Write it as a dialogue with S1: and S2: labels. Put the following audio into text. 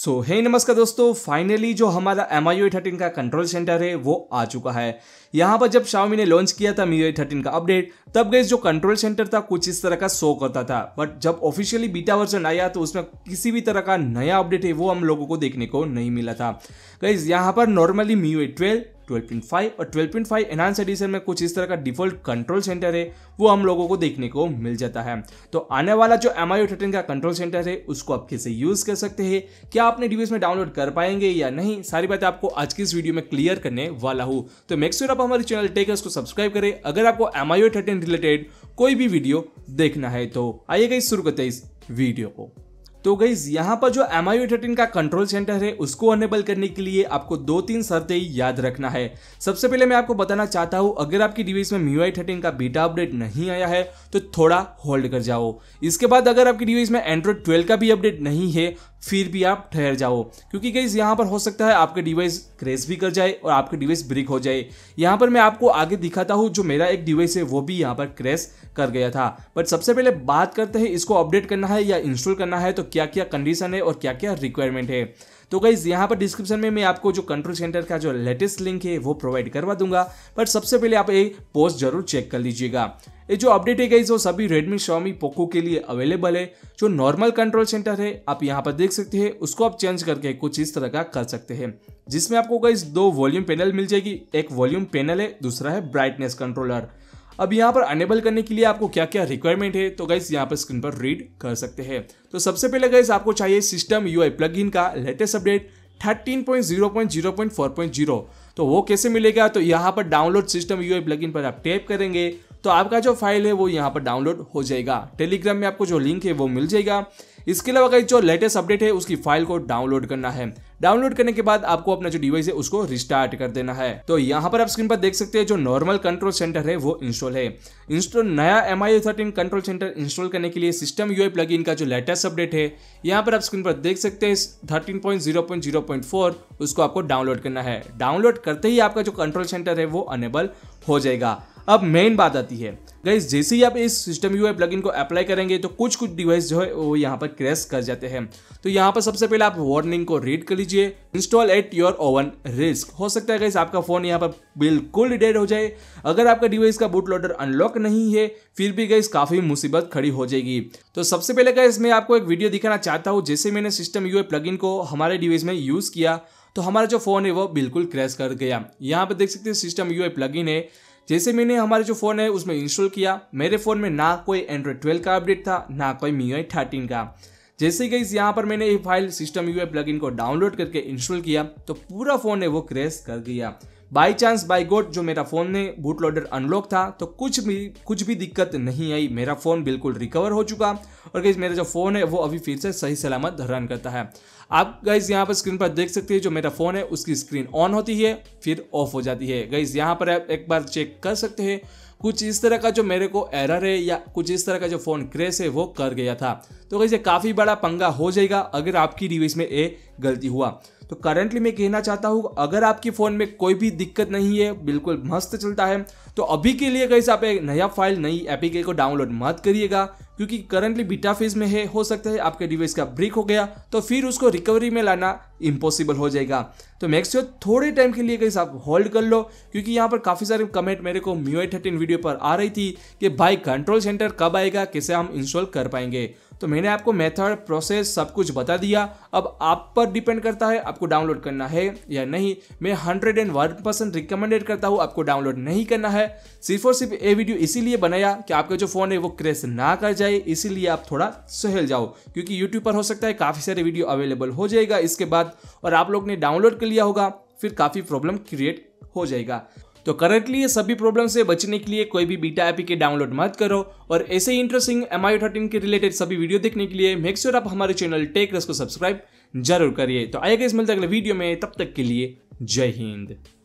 S1: सो so, हे नमस्कार दोस्तों finally जो हमारा एम आई थर्टीन का कंट्रोल सेंटर है वो आ चुका है यहाँ पर जब शाओमी ने लॉन्च किया था मी थर्टीन का अपडेट तब गए जो कंट्रोल सेंटर था कुछ इस तरह का शो करता था बट जब ऑफिशियली बीटा वर्जन आया तो उसमें किसी भी तरह का नया अपडेट है वो हम लोगों को देखने को नहीं मिला था गईज यहाँ पर नॉर्मली मी ट्वेल्व 12.5 और 12.5 पॉइंट एनहांस एडिशन में कुछ इस तरह का डिफॉल्ट कंट्रोल सेंटर है वो हम लोगों को देखने को मिल जाता है तो आने वाला जो एम आई का कंट्रोल सेंटर है उसको आप कैसे यूज कर सकते हैं क्या आपने डिवाइस में डाउनलोड कर पाएंगे या नहीं सारी बातें आपको आज की इस वीडियो में क्लियर करने वाला हूँ तो मेक sure आप हमारे चैनल टेकर्स को सब्सक्राइब करें अगर आपको एम आई रिलेटेड कोई भी वीडियो देखना है तो आइएगा इस शुरू करते हैं इस वीडियो को तो गईज यहाँ पर जो एम आई का कंट्रोल सेंटर है उसको अनेबल करने के लिए आपको दो तीन शर्तें याद रखना है सबसे पहले मैं आपको बताना चाहता हूँ अगर आपकी डिवाइस में म्यू आई का बीटा अपडेट नहीं आया है तो थोड़ा होल्ड कर जाओ इसके बाद अगर आपकी डिवाइस में एंड्रॉयड ट्वेल्व का भी अपडेट नहीं है फिर भी आप ठहर जाओ क्योंकि गईज यहाँ पर हो सकता है आपके डिवाइस क्रेश भी कर जाए और आपके डिवाइस ब्रेक हो जाए यहाँ पर मैं आपको आगे दिखाता हूँ जो मेरा एक डिवाइस है वो भी यहाँ पर क्रेश कर गया था बट सबसे पहले बात करते हैं इसको अपडेट करना है या इंस्टॉल करना है तो क्या क्या कंडीशन है और क्या क्या रिक्वायरमेंट है तो गाइज यहाँ पर डिस्क्रिप्शन में मैं आपको जो कंट्रोल सेंटर का जो लेटेस्ट लिंक है वो प्रोवाइड करवा दूंगा बट सबसे पहले आप एक पोस्ट जरूर चेक कर लीजिएगा ये जो अपडेट है गाइज वो सभी रेडमी शॉमी पोको के लिए अवेलेबल है जो नॉर्मल कंट्रोल सेंटर है आप यहाँ पर देख सकते हैं उसको आप चेंज करके कुछ इस तरह का कर सकते हैं जिसमें आपको गाइज दो वॉल्यूम पैनल मिल जाएगी एक वॉल्यूम पैनल है दूसरा है ब्राइटनेस कंट्रोलर अब यहाँ पर अनेबल करने के लिए आपको क्या क्या रिक्वायरमेंट है तो गाइस यहाँ पर स्क्रीन पर रीड कर सकते हैं तो सबसे पहले गाइस आपको चाहिए सिस्टम यू आई का लेटेस्ट अपडेट 13.0.0.4.0 तो वो कैसे मिलेगा तो यहाँ पर डाउनलोड सिस्टम यूआई प्लगइन पर आप टैप करेंगे तो आपका जो फाइल है वो यहाँ पर डाउनलोड हो जाएगा टेलीग्राम में आपको जो लिंक है वो मिल जाएगा इसके अलावा जो लेटेस्ट अपडेट है उसकी फाइल को डाउनलोड करना है डाउनलोड करने के बाद आपको अपना जो डिवाइस है उसको रिस्टार्ट कर देना है तो यहाँ पर आप स्क्रीन पर देख सकते हैं जो नॉर्मल कंट्रोल सेंटर है वो इंस्टॉल है इंस्टॉल नया M I thirteen control centre install करने के लिए सिस्टम यू प्लग इन का जो लेटेस्ट अपडेट है यहाँ पर आप स्क्रीन पर देख सकते हैं thirteen point zero point zero point four उसको आपको डाउनलोड करना है डाउनलोड करते ही आपका जो कंट्रोल सेंटर है वो अनेबल हो जाएगा अब मेन बात आती है गाइज जैसे ही आप इस सिस्टम यू प्लगिन को अप्लाई करेंगे तो कुछ कुछ डिवाइस जो है वो यहाँ पर क्रैश कर जाते हैं तो यहाँ पर सबसे पहले आप वार्निंग को रीड कर लीजिए install at your own risk हो सकता है गाइज आपका फोन यहाँ पर बिल्कुल डेड हो जाए अगर आपका डिवाइस का बूट लोडर अनलॉक नहीं है फिर भी गाइज काफी मुसीबत खड़ी हो जाएगी तो सबसे पहले गाइज मैं आपको एक वीडियो दिखाना चाहता हूँ जैसे मैंने सिस्टम यू प्लगिन को हमारे डिवाइस में यूज किया तो हमारा जो फोन है वो बिल्कुल क्रैश कर गया यहाँ पर देख सकते हैं सिस्टम यू प्लगइन है जैसे मैंने हमारे जो फ़ोन है उसमें इंस्टॉल किया मेरे फ़ोन में ना कोई एंड्रॉयड ट्वेल्व का अपडेट था ना कोई मी आई थर्टीन का जैसे ही गई यहाँ पर मैंने ये फाइल सिस्टम यू प्लगइन को डाउनलोड करके इंस्टॉल किया तो पूरा फ़ोन है वो क्रैश कर गया बाई चांस बाई गोट जो मेरा फ़ोन ने बूट लोडर अनलॉक था तो कुछ भी कुछ भी दिक्कत नहीं आई मेरा फ़ोन बिल्कुल रिकवर हो चुका और गई मेरा जो फ़ोन है वो अभी फिर से सही सलामत रन करता है आप गाइज यहाँ पर स्क्रीन पर देख सकते हैं जो मेरा फ़ोन है उसकी स्क्रीन ऑन होती है फिर ऑफ हो जाती है गाइज यहाँ पर आप एक बार चेक कर सकते हैं कुछ इस तरह का जो मेरे को एरर है या कुछ इस तरह का जो फ़ोन क्रेश है वो कर गया था तो ये काफ़ी बड़ा पंगा हो जाएगा अगर आपकी डिवाइस में ये गलती हुआ तो करंटली मैं कहना चाहता हूँ अगर आपके फ़ोन में कोई भी दिक्कत नहीं है बिल्कुल मस्त चलता है तो अभी के लिए कहीं आप एक नया फाइल नई एपीके को डाउनलोड मत करिएगा क्योंकि करंटली बीटा फेज में है हो सकता है आपके डिवाइस का ब्रेक हो गया तो फिर उसको रिकवरी में लाना इम्पॉसिबल हो जाएगा तो मैक्स योर थोड़े टाइम के लिए कहीं आप होल्ड कर लो क्योंकि यहाँ पर काफ़ी सारे कमेंट मेरे को म्यू आई थर्टीन वीडियो पर आ रही थी कि भाई कंट्रोल सेंटर कब आएगा कैसे हम इंस्टॉल कर पाएंगे तो मैंने आपको मेथड प्रोसेस सब कुछ बता दिया अब आप पर डिपेंड करता है आपको डाउनलोड करना है या नहीं मैं hundred and one percent recommended करता हूँ आपको डाउनलोड नहीं करना है सिर्फ और सिर्फ ये वीडियो इसीलिए बनाया कि आपका जो फ़ोन है वो क्रेश ना कर जाए इसीलिए आप थोड़ा सहल जाओ क्योंकि यूट्यूब पर हो सकता है काफ़ी सारे वीडियो अवेलेबल हो जाएगा इसके बाद और आप लोग ने डाउनलोड कर लिया होगा फिर काफ़ी प्रॉब्लम क्रिएट हो जाएगा तो करंटली ये सभी प्रॉब्लम से बचने के लिए कोई भी बीटा एपी के डाउनलोड मत करो और ऐसे ही इंटरेस्टिंग एम आई थर्टीन के रिलेटेड सभी वीडियो देखने के लिए मेक श्योर आप हमारे चैनल टेक रस को सब्सक्राइब जरूर करिए तो आइए इस मिलते अगले वीडियो में तब तक के लिए जय हिंद